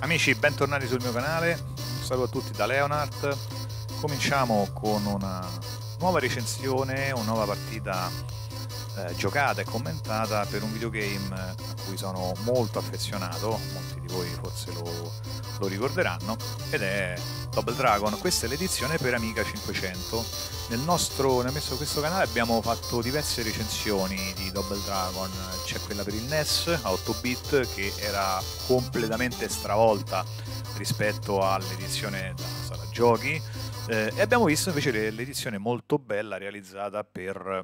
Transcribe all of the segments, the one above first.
Amici, bentornati sul mio canale, un saluto a tutti da Leonard. Cominciamo con una nuova recensione, una nuova partita eh, giocata e commentata per un videogame a cui sono molto affezionato, molti di voi forse lo, lo ricorderanno, ed è Double Dragon. Questa è l'edizione per Amiga 500 nel nostro, nel messo questo canale abbiamo fatto diverse recensioni di Double Dragon, c'è quella per il NES a 8 bit che era completamente stravolta rispetto all'edizione da sala giochi eh, e abbiamo visto invece l'edizione molto bella realizzata per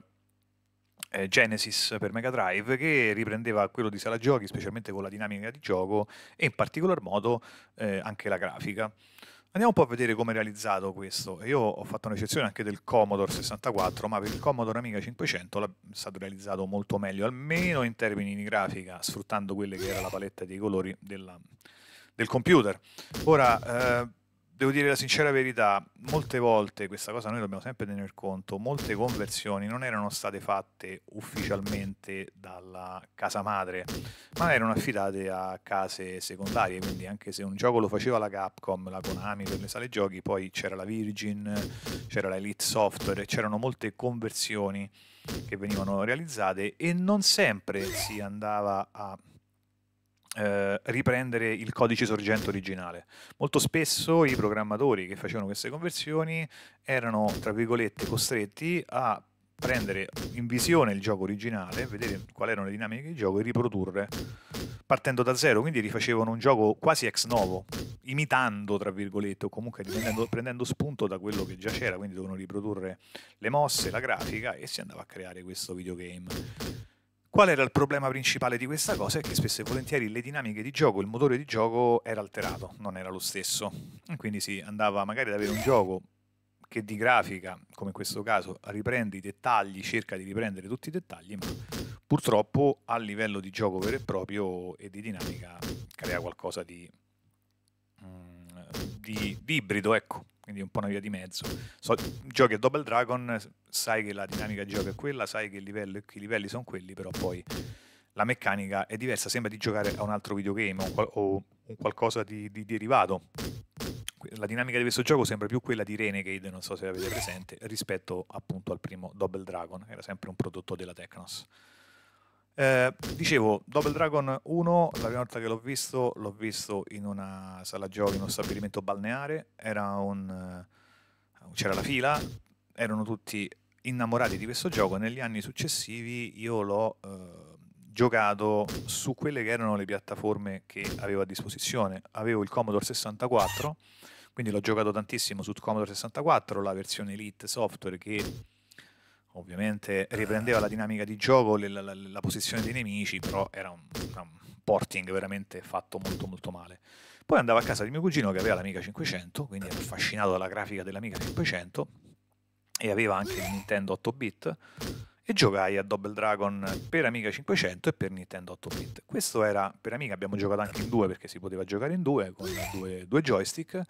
eh, Genesis per Mega Drive che riprendeva quello di sala giochi specialmente con la dinamica di gioco e in particolar modo eh, anche la grafica. Andiamo un po' a vedere come è realizzato questo. Io ho fatto un'eccezione anche del Commodore 64, ma per il Commodore Amiga 500 è stato realizzato molto meglio, almeno in termini di grafica, sfruttando quella che era la paletta dei colori della, del computer. Ora, eh, devo dire la sincera verità, molte volte, questa cosa noi dobbiamo sempre tener conto, molte conversioni non erano state fatte ufficialmente dalla casa madre, ma erano affidate a case secondarie, quindi anche se un gioco lo faceva la Capcom, la Konami per le sale giochi, poi c'era la Virgin, c'era la Elite Software, c'erano molte conversioni che venivano realizzate e non sempre si andava a eh, riprendere il codice sorgente originale. Molto spesso i programmatori che facevano queste conversioni erano, tra virgolette, costretti a prendere in visione il gioco originale, vedere quali erano le dinamiche del gioco e riprodurre partendo da zero, quindi rifacevano un gioco quasi ex novo, imitando, tra virgolette, o comunque prendendo spunto da quello che già c'era, quindi dovevano riprodurre le mosse, la grafica e si andava a creare questo videogame. Qual era il problema principale di questa cosa? È che spesso e volentieri le dinamiche di gioco, il motore di gioco era alterato, non era lo stesso. E quindi si andava magari ad avere un gioco che di grafica, come in questo caso, riprende i dettagli, cerca di riprendere tutti i dettagli, ma purtroppo a livello di gioco vero e proprio e di dinamica crea qualcosa di, mm, di, di ibrido, ecco quindi un po' una via di mezzo. So, giochi a Double Dragon, sai che la dinamica di gioco è quella, sai che, livello, che i livelli sono quelli, però poi la meccanica è diversa, sembra di giocare a un altro videogame o, o un qualcosa di, di, derivato. La dinamica di questo gioco sembra più quella di Renegade, non so se avete presente, rispetto appunto al primo Double Dragon, che era sempre un prodotto della Technos. Eh, dicevo, Double Dragon 1, la prima volta che l'ho visto, l'ho visto in una sala giochi, in uno stabilimento balneare, un, eh, c'era la fila, erano tutti innamorati di questo gioco negli anni successivi io l'ho eh, giocato su quelle che erano le piattaforme che avevo a disposizione. Avevo il Commodore 64, quindi l'ho giocato tantissimo su Commodore 64, la versione Elite Software che ovviamente eh. riprendeva la dinamica di gioco, la, la, la posizione dei nemici, però era un, un, porting veramente fatto molto molto male. Poi andavo a casa di mio cugino che aveva l'Amiga 500, quindi era affascinato dalla grafica dell'Amiga 500 e aveva anche il Nintendo 8-bit e giocai a Double Dragon per Amiga 500 e per Nintendo 8-bit. Questo era per Amiga, abbiamo giocato anche in due perché si poteva giocare in due con due, due joystick.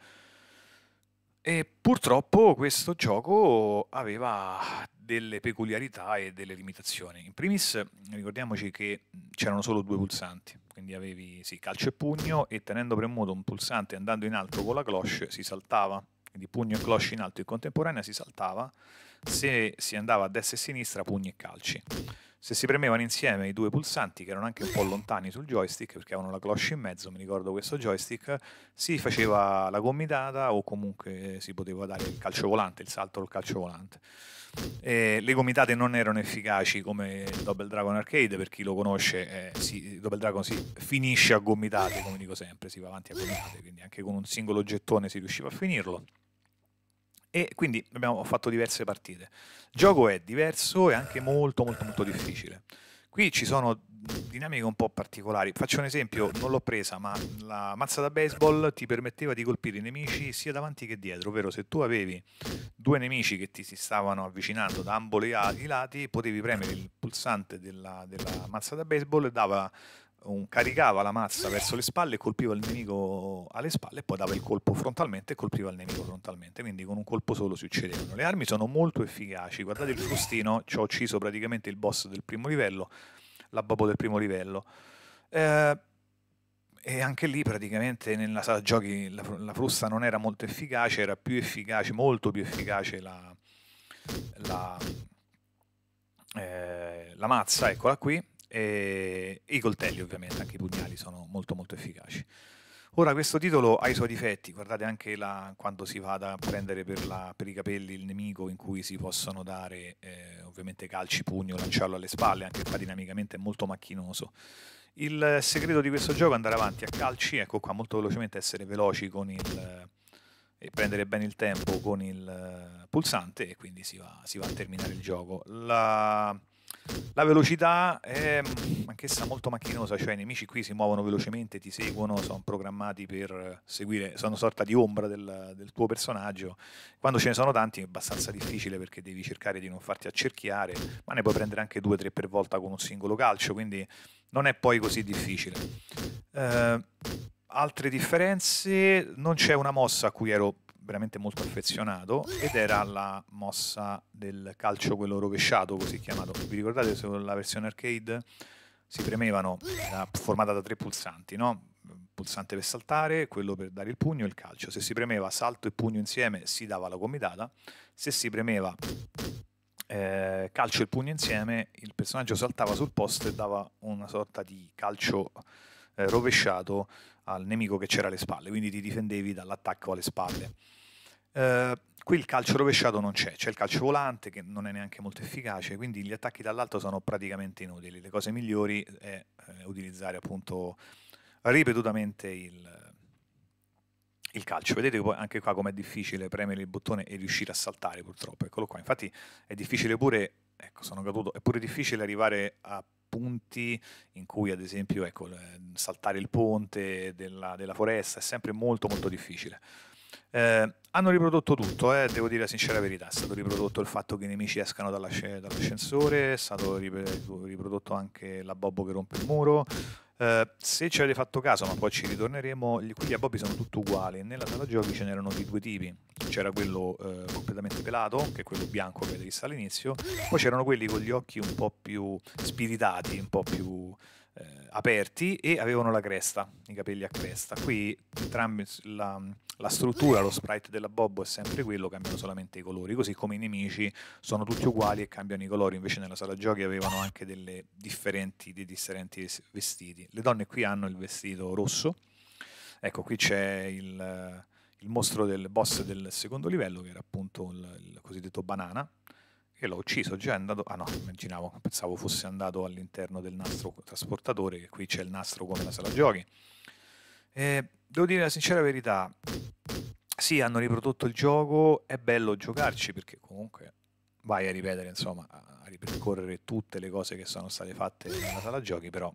E purtroppo questo gioco aveva delle peculiarità e delle limitazioni. In primis ricordiamoci che c'erano solo due pulsanti, quindi avevi sì, calcio e pugno e tenendo premuto un pulsante e andando in alto con la cloche si saltava, quindi pugno e cloche in alto in contemporanea si saltava, se si andava a destra e a sinistra pugni e calci se si premevano insieme i due pulsanti, che erano anche un po' lontani sul joystick, perché avevano la cloche in mezzo, mi ricordo questo joystick, si faceva la gomitata o comunque si poteva dare il calcio volante, il salto o calcio volante. E le gomitate non erano efficaci come Double Dragon Arcade, per chi lo conosce, eh, si, Double Dragon si finisce a gomitate, come dico sempre, si va avanti a gomitate, quindi anche con un singolo gettone si riusciva a finirlo e quindi abbiamo fatto diverse partite. Il gioco è diverso e anche molto molto molto difficile. Qui ci sono dinamiche un po' particolari. Faccio un esempio, non l'ho presa, ma la mazza da baseball ti permetteva di colpire i nemici sia davanti che dietro, ovvero se tu avevi due nemici che ti si stavano avvicinando da ambo i lati, potevi premere il pulsante della, della mazza da baseball e dava un, caricava la mazza verso le spalle, colpiva il nemico alle spalle e poi dava il colpo frontalmente e colpiva il nemico frontalmente, quindi con un colpo solo si uccidevano. Le armi sono molto efficaci, guardate il frustino, ci ho ucciso praticamente il boss del primo livello, la babbo del primo livello. Eh, e anche lì praticamente nella sala giochi la, la frusta non era molto efficace, era più efficace, molto più efficace la, la, eh, la mazza, eccola qui, e i coltelli ovviamente, anche i pugnali sono molto molto efficaci. Ora questo titolo ha i suoi difetti, guardate anche la, quando si va a prendere per, la, per, i capelli il nemico in cui si possono dare eh, ovviamente calci, pugno, lanciarlo alle spalle, anche qua dinamicamente è molto macchinoso. Il segreto di questo gioco è andare avanti a calci, ecco qua molto velocemente essere veloci con il, e prendere bene il tempo con il pulsante e quindi si va, si va a terminare il gioco. La la velocità è mm, anch'essa molto macchinosa, cioè i nemici qui si muovono velocemente, ti seguono, sono programmati per seguire, sono una sorta di ombra del, del, tuo personaggio. Quando ce ne sono tanti è abbastanza difficile perché devi cercare di non farti accerchiare, ma ne puoi prendere anche due o tre per volta con un singolo calcio, quindi non è poi così difficile. Eh, altre differenze, non c'è una mossa a cui ero veramente molto affezionato ed era la mossa del calcio quello rovesciato così chiamato vi ricordate sulla versione arcade si premevano era formata da tre pulsanti no? pulsante per saltare, quello per dare il pugno e il calcio. Se si premeva salto e pugno insieme si dava la gomitata, se si premeva eh, calcio e pugno insieme il personaggio saltava sul posto e dava una sorta di calcio eh, rovesciato al nemico che c'era alle spalle, quindi ti difendevi dall'attacco alle spalle. Eh, qui il calcio rovesciato non c'è, c'è il calcio volante che non è neanche molto efficace, quindi gli attacchi dall'alto sono praticamente inutili. Le cose migliori è eh, utilizzare appunto ripetutamente il, il calcio. Vedete anche qua com'è difficile premere il bottone e riuscire a saltare purtroppo, eccolo qua. Infatti è difficile pure, ecco sono caduto, è pure difficile arrivare a punti in cui ad esempio ecco, saltare il ponte della, della foresta è sempre molto molto difficile. Eh, hanno riprodotto tutto, eh, devo dire la sincera verità, è stato riprodotto il fatto che i nemici escano dall'ascensore, è stato riprodotto anche la Bobbo che rompe il muro. Eh, se ci avete fatto caso, ma poi ci ritorneremo, qui gli Bobbi sono tutti uguali. Nella sala giochi ce n'erano di due tipi. C'era quello eh, completamente pelato, che è quello bianco che avete visto all'inizio, poi c'erano quelli con gli occhi un po' più spiritati, un po' più eh, aperti e avevano la cresta, i capelli a cresta. Qui entrambi la, la, struttura, lo sprite della Bobo è sempre quello, cambiano solamente i colori, così come i nemici sono tutti uguali e cambiano i colori, invece nella sala giochi avevano anche delle differenti, dei differenti vestiti. Le donne qui hanno il vestito rosso, ecco qui c'è il, il mostro del boss del secondo livello che era appunto il, il cosiddetto banana e l'ho ucciso, già è andato... Ah no, immaginavo, pensavo fosse andato all'interno del nastro trasportatore, che qui c'è il nastro come la sala giochi. E devo dire la sincera verità, sì, hanno riprodotto il gioco, è bello giocarci perché comunque vai a ripetere, insomma, a ripercorrere tutte le cose che sono state fatte nella sala giochi, però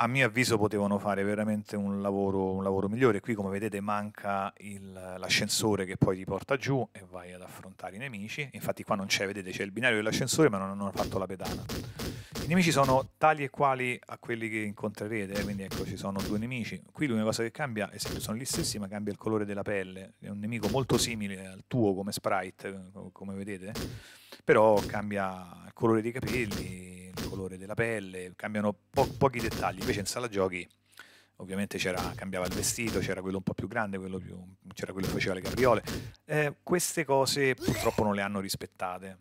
a mio avviso potevano fare veramente un lavoro, un lavoro migliore. Qui, come vedete, manca il, l'ascensore che poi ti porta giù e vai ad affrontare i nemici. Infatti qua non c'è, vedete, c'è il binario dell'ascensore ma non hanno fatto la pedana. I nemici sono tali e quali a quelli che incontrerete, eh? quindi ecco, ci sono due nemici. Qui l'unica cosa che cambia, è se sono gli stessi, ma cambia il colore della pelle. È un nemico molto simile al tuo come sprite, eh, come vedete, però cambia il colore dei capelli, colore della pelle, cambiano po- pochi dettagli, invece in sala giochi ovviamente cambiava il vestito, c'era quello un po' più grande, quello più, c'era quello che faceva le carriole. Eh, queste cose purtroppo non le hanno rispettate.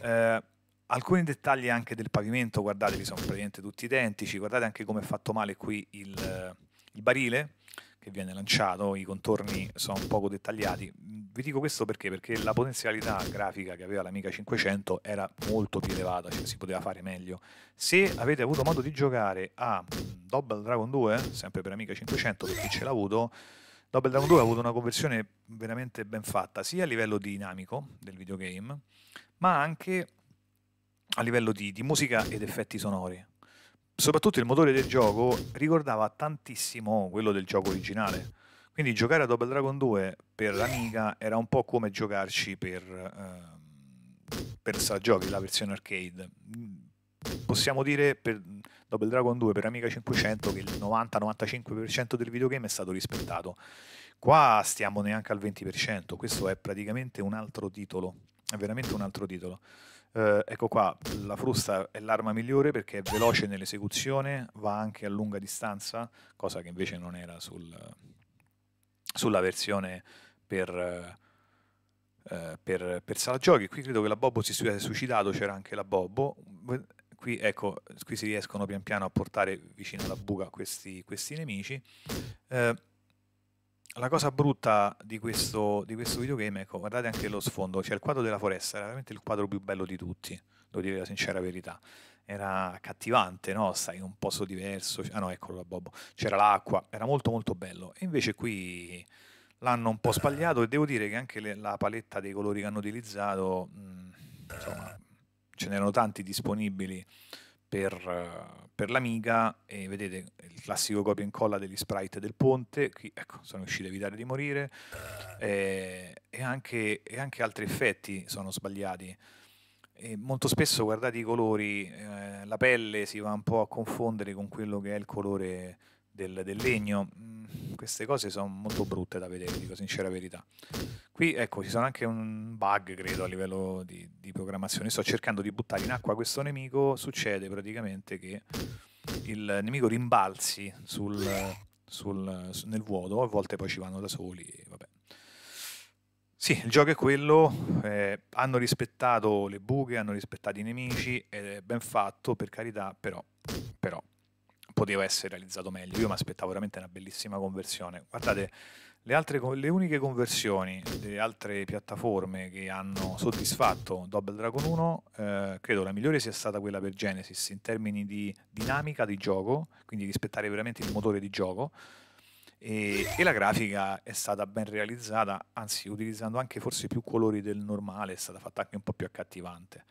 Eh, alcuni dettagli anche del pavimento, guardateli, sono praticamente tutti identici, guardate anche come è fatto male qui il, il barile, che viene lanciato, i contorni sono poco dettagliati. Vi dico questo perché? Perché la potenzialità grafica che aveva l'Amiga 500 era molto più elevata, cioè si poteva fare meglio. Se avete avuto modo di giocare a Double Dragon 2, sempre per Amiga 500 per chi ce l'ha avuto, Double Dragon 2 ha avuto una conversione veramente ben fatta, sia a livello dinamico del videogame, ma anche a livello di, di musica ed effetti sonori soprattutto il motore del gioco ricordava tantissimo quello del gioco originale. Quindi giocare a Double Dragon 2 per l'Amiga era un po' come giocarci per, eh, per Giochi, la versione arcade. Possiamo dire per Double Dragon 2 per Amiga 500 che il 90-95% del videogame è stato rispettato. Qua stiamo neanche al 20%, questo è praticamente un altro titolo, è veramente un altro titolo. Eh, ecco qua, la frusta è l'arma migliore perché è veloce nell'esecuzione, va anche a lunga distanza, cosa che invece non era sul, sulla versione per, eh, per, per sala giochi. Qui credo che la Bobbo si sia suicidato, c'era anche la Bobbo. Qui, ecco, qui si riescono pian piano a portare vicino alla buca questi, questi nemici. Eh, la cosa brutta di questo, di questo videogame, ecco, guardate anche lo sfondo, c'è cioè il quadro della foresta, era veramente il quadro più bello di tutti, devo dire la sincera verità. Era cattivante, no? Stai in un posto diverso, ah no, eccolo la Bobo, c'era l'acqua, era molto molto bello. E invece qui l'hanno un po' sbagliato e devo dire che anche le, la paletta dei colori che hanno utilizzato, mh, insomma, ce n'erano tanti disponibili per, per l'Amiga e vedete il classico copia e incolla degli sprite del ponte, qui ecco, sono riuscito a evitare di morire eh, e, anche, e, anche, altri effetti sono sbagliati. E molto spesso guardate i colori, eh, la pelle si va un po' a confondere con quello che è il colore del, del legno. Mm, queste cose sono molto brutte da vedere, dico sincera verità. Qui ecco, ci sono anche un bug, credo, a livello di, di programmazione. Sto cercando di buttare in acqua questo nemico, succede praticamente che il nemico rimbalzi sul, sul, nel vuoto, a volte poi ci vanno da soli, vabbè. Sì, il gioco è quello, eh, hanno rispettato le buche, hanno rispettato i nemici, ed è ben fatto per carità, però, però poteva essere realizzato meglio. Io mi aspettavo veramente una bellissima conversione. Guardate, le, altre, le uniche conversioni delle altre piattaforme che hanno soddisfatto Double Dragon 1, eh, credo la migliore sia stata quella per Genesis in termini di dinamica di gioco, quindi rispettare veramente il motore di gioco. E, e, la grafica è stata ben realizzata, anzi utilizzando anche forse più colori del normale, è stata fatta anche un po' più accattivante.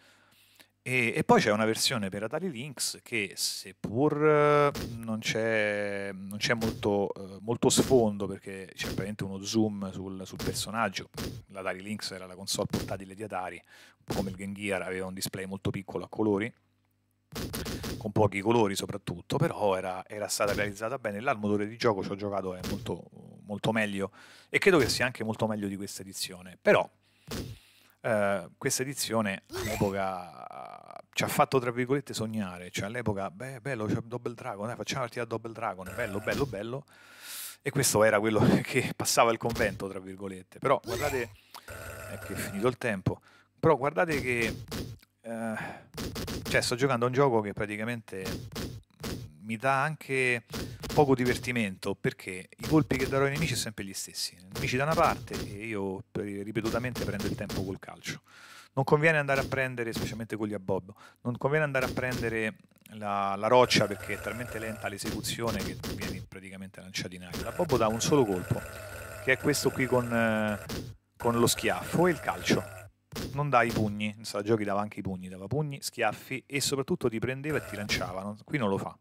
E, e, poi c'è una versione per Atari Lynx che seppur eh, non c'è, non c'è molto, eh, molto, sfondo perché c'è praticamente uno zoom sul, sul, personaggio, l'Atari Lynx era la console portatile di Atari, come il Game Gear aveva un display molto piccolo a colori, con pochi colori soprattutto, però era, era stata realizzata bene, là il motore di gioco ci ho giocato è molto, molto meglio e credo che sia anche molto meglio di questa edizione, però eh, questa edizione all'epoca ci ha fatto tra virgolette sognare, cioè all'epoca beh bello c'è Double Dragon, dai, eh, facciamo partita Double Dragon, bello bello bello e questo era quello che passava il convento tra virgolette, però guardate ecco è finito il tempo, però guardate che uh, cioè sto giocando a un gioco che praticamente mi dà anche poco divertimento perché i colpi che darò ai nemici sono sempre gli stessi. I nemici da una parte e io ripetutamente prendo il tempo col calcio. Non conviene andare a prendere, specialmente con gli abbob, non conviene andare a prendere la, la, roccia perché è talmente lenta l'esecuzione che tu vieni praticamente lanciato in aria. La Bobo dà un solo colpo, che è questo qui con, con lo schiaffo e il calcio. Non dà i pugni, in sala giochi dava anche i pugni, dava pugni, schiaffi e soprattutto ti prendeva e ti lanciava. Non, qui non lo fa.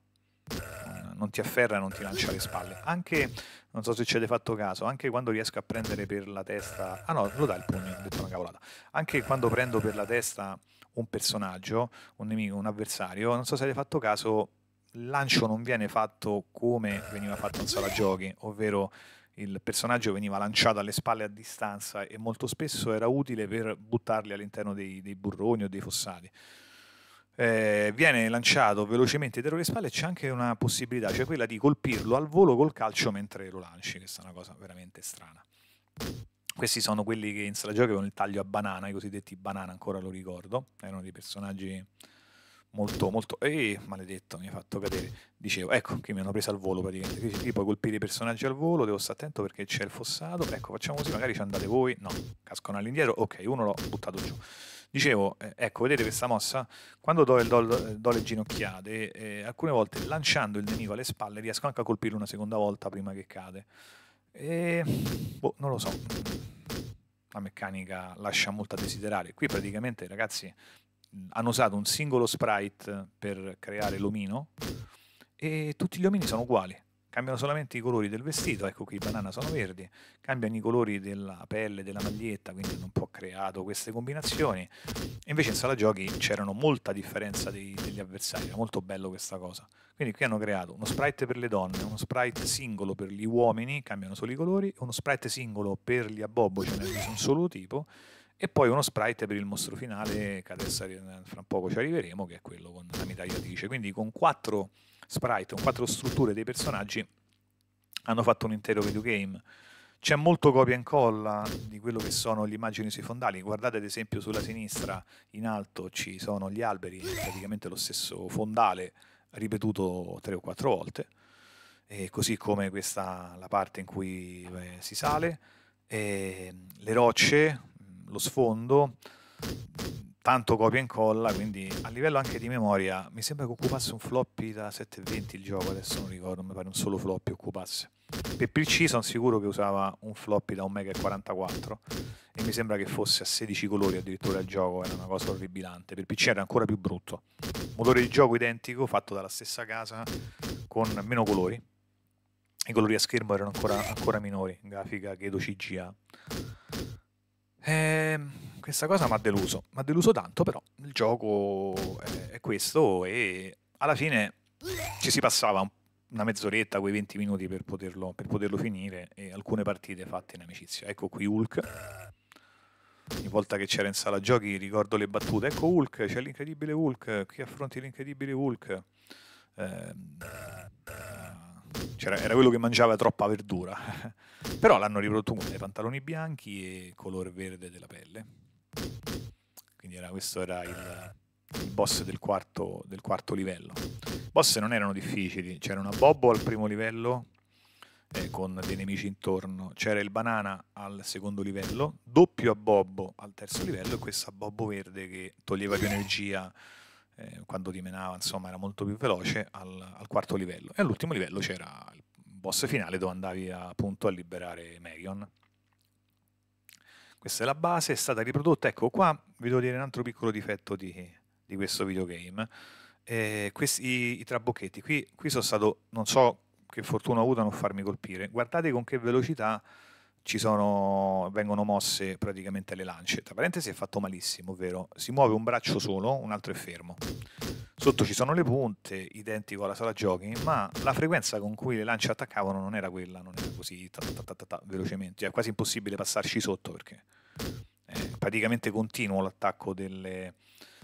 Eh, non ti afferra e non ti lancia le spalle. Anche, non so se ci avete fatto caso, anche quando riesco a prendere per la testa... Ah no, lo dà il pugno, ho detto una cavolata. Anche quando prendo per la testa un personaggio, un nemico, un avversario, non so se avete fatto caso, il lancio non viene fatto come veniva fatto in sala giochi, ovvero il personaggio veniva lanciato alle spalle a distanza e molto spesso era utile per buttarli all'interno dei, dei burroni o dei fossati eh, viene lanciato velocemente dietro le spalle c'è anche una possibilità, cioè quella di colpirlo al volo col calcio mentre lo lanci, questa è una cosa veramente strana. Questi sono quelli che in sala giochi con il taglio a banana, i cosiddetti banana, ancora lo ricordo, erano dei personaggi molto molto... Eh, maledetto, mi ha fatto cadere. Dicevo, ecco, che mi hanno preso al volo praticamente. Qui, qui puoi colpire i personaggi al volo, devo stare attento perché c'è il fossato. Ecco, facciamo così, magari ci andate voi. No, cascano all'indietro. Ok, uno l'ho buttato giù. Dicevo, eh, ecco, vedete questa mossa? Quando do, do, do le ginocchiate, eh, alcune volte lanciando il nemico alle spalle riesco anche a colpirlo una seconda volta prima che cade. E, boh, non lo so. La meccanica lascia molto a desiderare. Qui praticamente, ragazzi, hanno usato un singolo sprite per creare l'omino e tutti gli omini sono uguali cambiano solamente i colori del vestito, ecco qui i banana sono verdi, cambiano i colori della pelle, della maglietta, quindi hanno un po' creato queste combinazioni. Invece in sala giochi c'erano molta differenza dei, degli avversari, era molto bello questa cosa. Quindi qui hanno creato uno sprite per le donne, uno sprite singolo per gli uomini, cambiano solo i colori, uno sprite singolo per gli abbobbo, ce n'è un solo tipo, e poi uno sprite per il mostro finale, che adesso fra poco ci arriveremo, che è quello con la mitragliatrice. Quindi con quattro sprite, con quattro strutture dei personaggi, hanno fatto un intero videogame. C'è molto copia e incolla di quello che sono le immagini sui fondali. Guardate ad esempio sulla sinistra in alto ci sono gli alberi, praticamente lo stesso fondale ripetuto tre o quattro volte. E così come questa la parte in cui eh, si sale, e le rocce, lo sfondo, tanto copia e incolla, quindi a livello anche di memoria mi sembra che occupasse un floppy da 720 il gioco, adesso non ricordo, mi pare un solo floppy occupasse. Per PC sono sicuro che usava un floppy da 1,44 e mi sembra che fosse a 16 colori addirittura il gioco, era una cosa orribilante, per PC era ancora più brutto. Motore di gioco identico, fatto dalla stessa casa, con meno colori. I colori a schermo erano ancora, ancora minori, grafica Gedo CGA. Eh, questa cosa mi ha deluso, mi ha deluso tanto, però il gioco è questo e alla fine ci si passava una mezz'oretta, quei 20 minuti per poterlo, per poterlo, finire e alcune partite fatte in amicizia. Ecco qui Hulk. Ogni volta che c'era in sala giochi ricordo le battute. Ecco Hulk, c'è l'incredibile Hulk, qui affronti l'incredibile Hulk. Eh, c'era, era quello che mangiava troppa verdura. Però l'hanno riprodotto con dei pantaloni bianchi e colore verde della pelle. Quindi era, questo era il, il boss del quarto, del quarto livello. I boss non erano difficili, c'era una Bobbo al primo livello eh, con dei nemici intorno, c'era il banana al secondo livello, doppio a Bobbo al terzo livello e questa Bobbo verde che toglieva più energia eh, quando dimenava insomma era molto più veloce, al, al quarto livello. E all'ultimo livello c'era il boss finale dove andavi appunto a liberare Marion. Questa è la base, è stata riprodotta. Ecco qua vi devo dire un altro piccolo difetto di, di questo videogame. Eh, questi, I trabocchetti, qui, qui sono stato, non so che fortuna ho avuto a non farmi colpire. Guardate con che velocità sono, vengono mosse praticamente le lance. Tra parentesi è fatto malissimo, ovvero si muove un braccio solo, un altro è fermo. Sotto ci sono le punte, identico alla sala giochi, ma la frequenza con cui le lance attaccavano non era quella, non era così velocemente. è quasi impossibile passarci sotto perché eh, praticamente continuo l'attacco delle,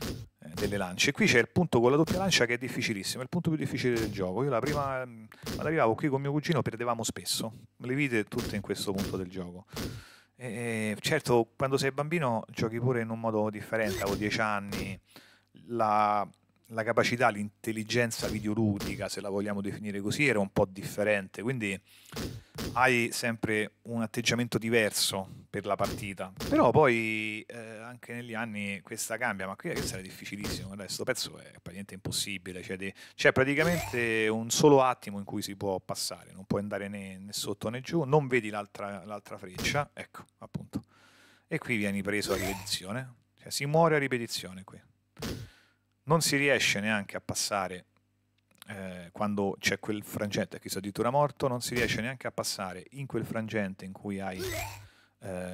eh, delle, lance. Qui c'è il punto con la doppia lancia che è difficilissimo, è il punto più difficile del gioco. Io la prima, quando mm, arrivavo qui con mio cugino, perdevamo spesso, le vite tutte in questo punto del gioco. E, certo, quando sei bambino giochi pure in un modo differente, avevo 10 anni, la, la capacità, l'intelligenza videoludica, se la vogliamo definire così, era un po' differente, quindi hai sempre un atteggiamento diverso per la partita. Però poi eh, anche negli anni questa cambia, ma qui è che sarà difficilissimo, questo pezzo è praticamente impossibile, cioè c'è cioè praticamente un solo attimo in cui si può passare, non puoi andare né, né sotto né giù, non vedi l'altra, l'altra freccia, ecco appunto. E qui vieni preso a ripetizione, cioè si muore a ripetizione qui non si riesce neanche a passare eh, quando c'è quel frangente, chissà addirittura morto, non si riesce neanche a passare in quel frangente in cui hai eh,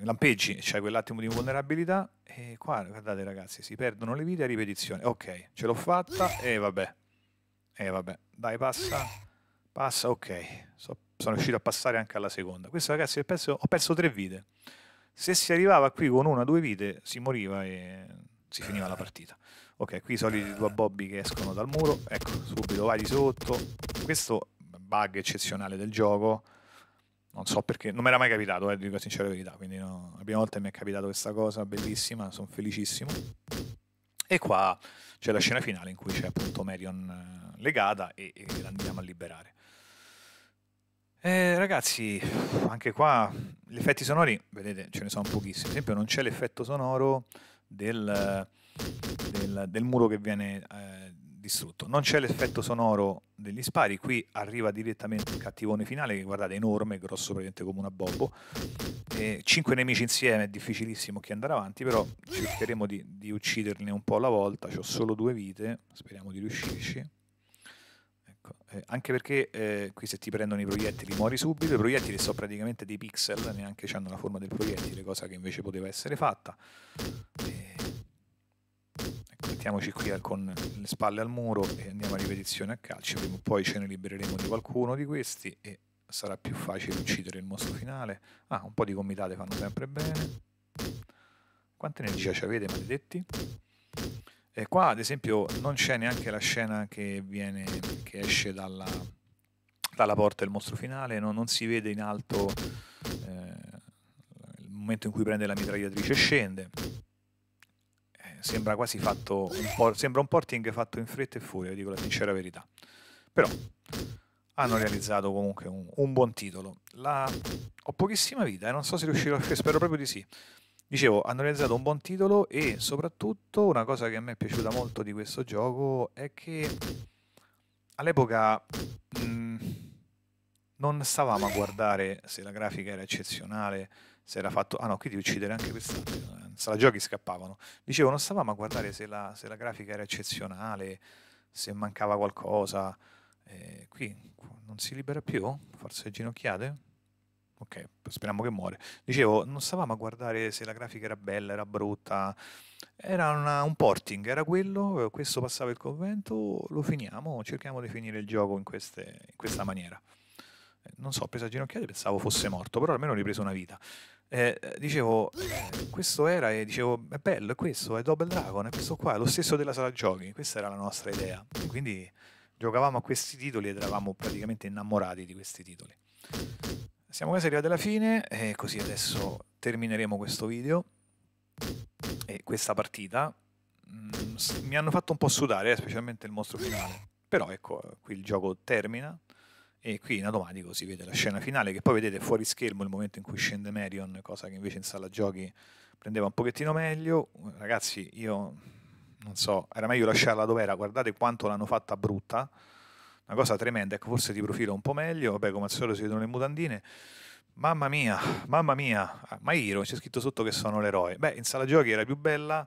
lampeggi, c'hai quell'attimo di vulnerabilità e qua guardate ragazzi, si perdono le vite a ripetizione. Ok, ce l'ho fatta e vabbè. E vabbè, dai passa. Passa, ok. So, sono riuscito a passare anche alla seconda. Questo ragazzi ho perso, ho perso tre vite. Se si arrivava qui con una o due vite si moriva e si finiva la partita. Ok, qui i soliti due Bobby che escono dal muro. Ecco, subito vai di sotto. Questo bug eccezionale del gioco. Non so perché, non mi era mai capitato, eh, dico sincera verità. Quindi no, la prima volta mi è capitata questa cosa, bellissima, sono felicissimo. E qua c'è la scena finale in cui c'è appunto Marion eh, legata e, e la a liberare. Eh, ragazzi, anche qua gli effetti sonori, vedete, ce ne sono pochissimi. Ad esempio, non c'è l'effetto sonoro del del, del muro che viene eh, distrutto. Non c'è l'effetto sonoro degli spari, qui arriva direttamente il cattivone finale che guardate è enorme, grosso praticamente come una bobbo. E cinque nemici insieme è difficilissimo che andare avanti, però cercheremo di, di ucciderne un po' alla volta, ho solo due vite, speriamo di riuscirci. Ecco. Eh, anche perché eh, qui se ti prendono i proiettili muori subito, i proiettili sono praticamente dei pixel, neanche hanno la forma del proiettile, cosa che invece poteva essere fatta. Eh, mettiamoci qui eh, con le spalle al muro e andiamo a ripetizione a calcio, prima o poi ce ne libereremo di qualcuno di questi e sarà più facile uccidere il mostro finale. Ah, un po' di gomitate fanno sempre bene. Quanta energia ci avete, maledetti? E qua, ad esempio, non c'è neanche la scena che, viene, che esce dalla, dalla, porta del mostro finale, no? non si vede in alto eh, il momento in cui prende la mitragliatrice e scende sembra quasi fatto, un sembra un porting fatto in fretta e furia, dico la sincera verità. Però hanno realizzato comunque un, un buon titolo. La, ho pochissima vita e eh, non so se riuscirò a fare, spero proprio di sì. Dicevo, hanno realizzato un buon titolo e soprattutto una cosa che a me è piaciuta molto di questo gioco è che all'epoca mm, non stavamo a guardare se la grafica era eccezionale, si era fatto... Ah no, qui devi uccidere anche questo. Eh, se la giochi scappavano. Dicevo, non stavamo a guardare se la, se la grafica era eccezionale, se mancava qualcosa. Eh, qui non si libera più? Forse ginocchiate? Ok, speriamo che muore. Dicevo, non stavamo a guardare se la grafica era bella, era brutta. Era una, un porting, era quello, eh, questo passava il convento, lo finiamo, cerchiamo di finire il gioco in, queste, in questa maniera. Eh, non so, ho preso a ginocchiate pensavo fosse morto, però almeno ho ripreso una vita. Eh, eh, dicevo, questo era e dicevo, è bello, è questo, è Double Dragon, è questo qua, è lo stesso della sala giochi, questa era la nostra idea. Quindi giocavamo a questi titoli ed eravamo praticamente innamorati di questi titoli. Siamo quasi arrivati alla fine e così adesso termineremo questo video e questa partita. Mm, mi hanno fatto un po' sudare, eh, specialmente il mostro finale. Però ecco, qui il gioco termina. E qui in automatico si vede la scena finale, che poi vedete fuori schermo il momento in cui scende Marion, cosa che invece in sala giochi prendeva un pochettino meglio. Ragazzi, io non so, era meglio lasciarla dove era, guardate quanto l'hanno fatta brutta, una cosa tremenda, ecco forse di profilo un po' meglio, vabbè come al solito si vedono le mutandine. Mamma mia, mamma mia, ah, Mairo c'è scritto sotto che sono l'eroe. Beh, in sala giochi era più bella,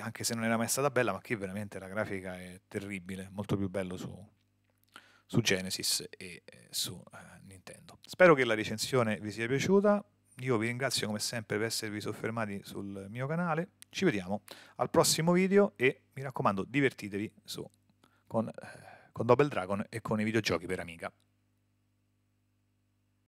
anche se non era mai stata bella, ma qui veramente la grafica è terribile, molto più bello su, su Genesis e eh, su eh, Nintendo. Spero che la recensione vi sia piaciuta, io vi ringrazio come sempre per esservi soffermati sul mio canale, ci vediamo al prossimo video e mi raccomando divertitevi su, con, eh, con Double Dragon e con i videogiochi per Amiga.